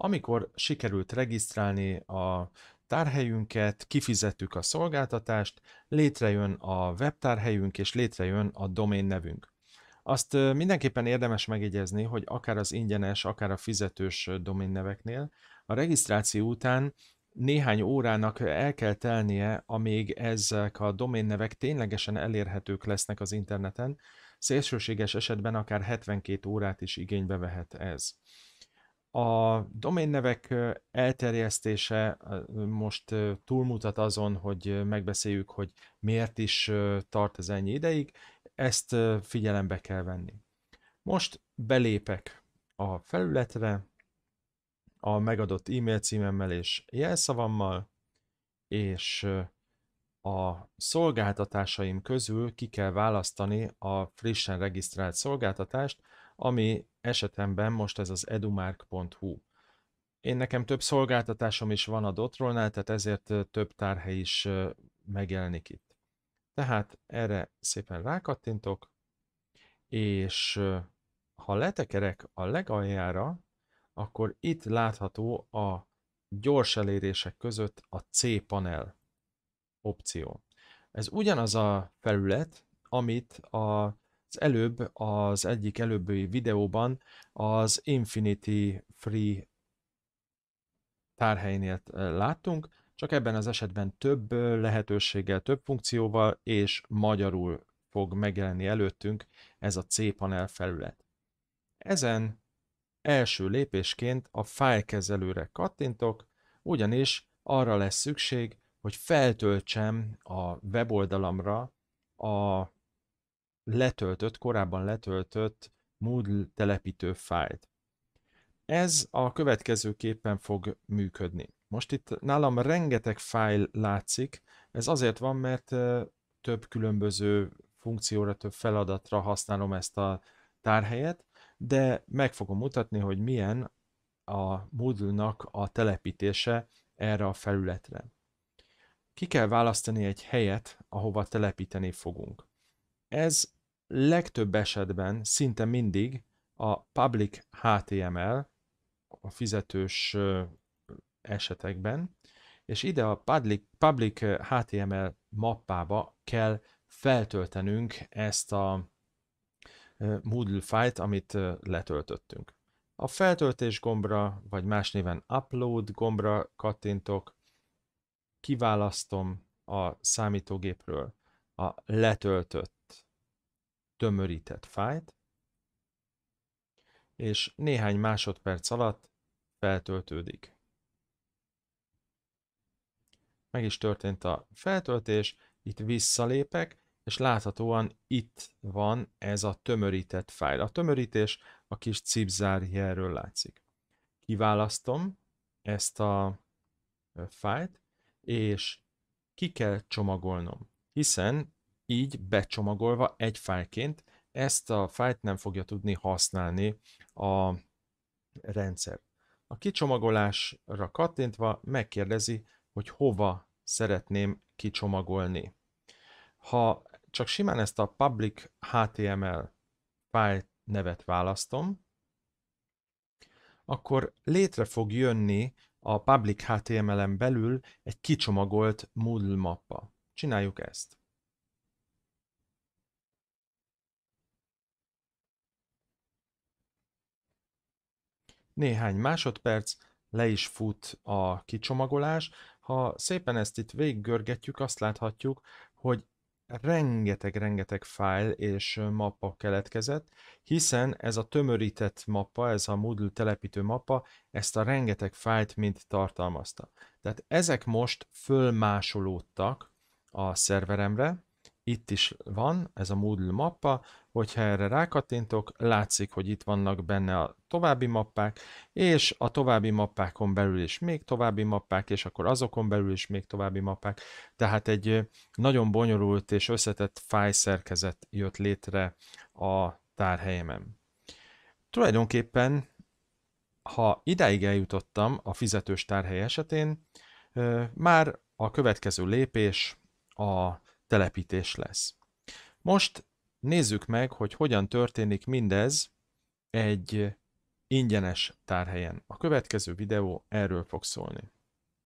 Amikor sikerült regisztrálni a tárhelyünket, kifizettük a szolgáltatást, létrejön a webtárhelyünk és létrejön a domain nevünk. Azt mindenképpen érdemes megjegyezni, hogy akár az ingyenes, akár a fizetős domain neveknél a regisztráció után néhány órának el kell telnie, amíg ezek a domain nevek ténylegesen elérhetők lesznek az interneten, szélsőséges esetben akár 72 órát is igénybe vehet ez. A doménnevek elterjesztése most túlmutat azon, hogy megbeszéljük, hogy miért is tart ez ennyi ideig, ezt figyelembe kell venni. Most belépek a felületre a megadott e-mail címemmel és jelszavammal, és a szolgáltatásaim közül ki kell választani a frissen regisztrált szolgáltatást, ami esetemben most ez az edumark.hu. Én nekem több szolgáltatásom is van a Dotrolnál, tehát ezért több tárhely is megjelenik itt. Tehát erre szépen rákattintok, és ha letekerek a legaljára, akkor itt látható a gyors elérések között a C-panel opció. Ez ugyanaz a felület, amit a az előbb, az egyik előbbi videóban az Infinity Free tárhelynél láttunk, csak ebben az esetben több lehetőséggel, több funkcióval és magyarul fog megjelenni előttünk ez a C panel felület. Ezen első lépésként a fájlkezelőre kattintok, ugyanis arra lesz szükség, hogy feltöltsem a weboldalamra a letöltött, korábban letöltött Moodle telepítő fájlt. Ez a következőképpen fog működni. Most itt nálam rengeteg fájl látszik, ez azért van, mert több különböző funkcióra, több feladatra használom ezt a tárhelyet, de meg fogom mutatni, hogy milyen a Moodle-nak a telepítése erre a felületre ki kell választani egy helyet, ahova telepíteni fogunk. Ez legtöbb esetben szinte mindig a public HTML, a fizetős esetekben, és ide a public, public HTML mappába kell feltöltenünk ezt a Moodle fájt, amit letöltöttünk. A feltöltés gombra, vagy más néven upload gombra kattintok, kiválasztom a számítógépről a letöltött, tömörített fájt, és néhány másodperc alatt feltöltődik. Meg is történt a feltöltés, itt visszalépek, és láthatóan itt van ez a tömörített fájl. A tömörítés a kis jelről látszik. Kiválasztom ezt a fájlt, és ki kell csomagolnom, hiszen így becsomagolva egy fájként ezt a fájt nem fogja tudni használni a rendszer. A kicsomagolásra kattintva megkérdezi, hogy hova szeretném kicsomagolni. Ha csak simán ezt a public HTML fájl nevet választom, akkor létre fog jönni a public HTML-en belül egy kicsomagolt Moodle mappa. Csináljuk ezt. Néhány másodperc, le is fut a kicsomagolás. Ha szépen ezt itt végiggörgetjük, azt láthatjuk, hogy rengeteg-rengeteg fájl és mappa keletkezett, hiszen ez a tömörített mappa, ez a Moodle telepítő mappa, ezt a rengeteg fájlt mind tartalmazta. Tehát ezek most fölmásolódtak a szerveremre, itt is van ez a Moodle mappa, hogyha erre rákattintok, látszik, hogy itt vannak benne a további mappák, és a további mappákon belül is még további mappák, és akkor azokon belül is még további mappák. Tehát egy nagyon bonyolult és összetett szerkezet jött létre a tárhelyemen. Tulajdonképpen, ha ideig eljutottam a fizetős tárhely esetén, már a következő lépés a telepítés lesz. Most nézzük meg, hogy hogyan történik mindez egy ingyenes tárhelyen. A következő videó erről fog szólni.